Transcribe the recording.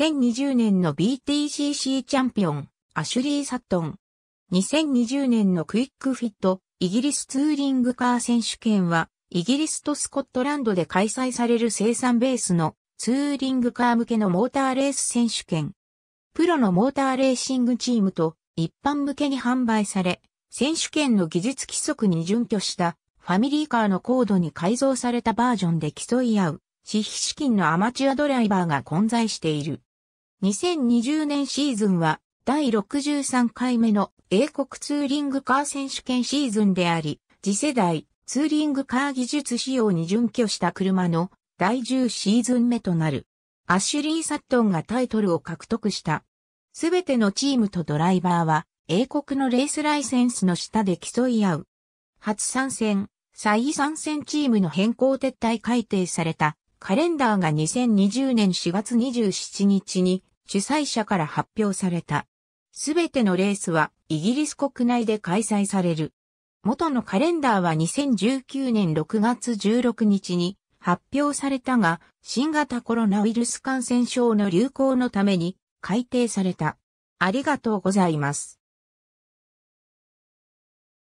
2020年の BTCC チャンピオン、アシュリー・サットン。2020年のクイックフィット、イギリスツーリングカー選手権は、イギリスとスコットランドで開催される生産ベースのツーリングカー向けのモーターレース選手権。プロのモーターレーシングチームと一般向けに販売され、選手権の技術規則に準拠したファミリーカーの高度に改造されたバージョンで競い合う、私費資金のアマチュアドライバーが混在している。2020年シーズンは第63回目の英国ツーリングカー選手権シーズンであり、次世代ツーリングカー技術仕様に準拠した車の第10シーズン目となる。アッシュリー・サットンがタイトルを獲得した。すべてのチームとドライバーは英国のレースライセンスの下で競い合う。初参戦、再参戦チームの変更撤退改定されたカレンダーが2020年4月27日に主催者から発表された。すべてのレースはイギリス国内で開催される。元のカレンダーは2019年6月16日に発表されたが、新型コロナウイルス感染症の流行のために改定された。ありがとうございます。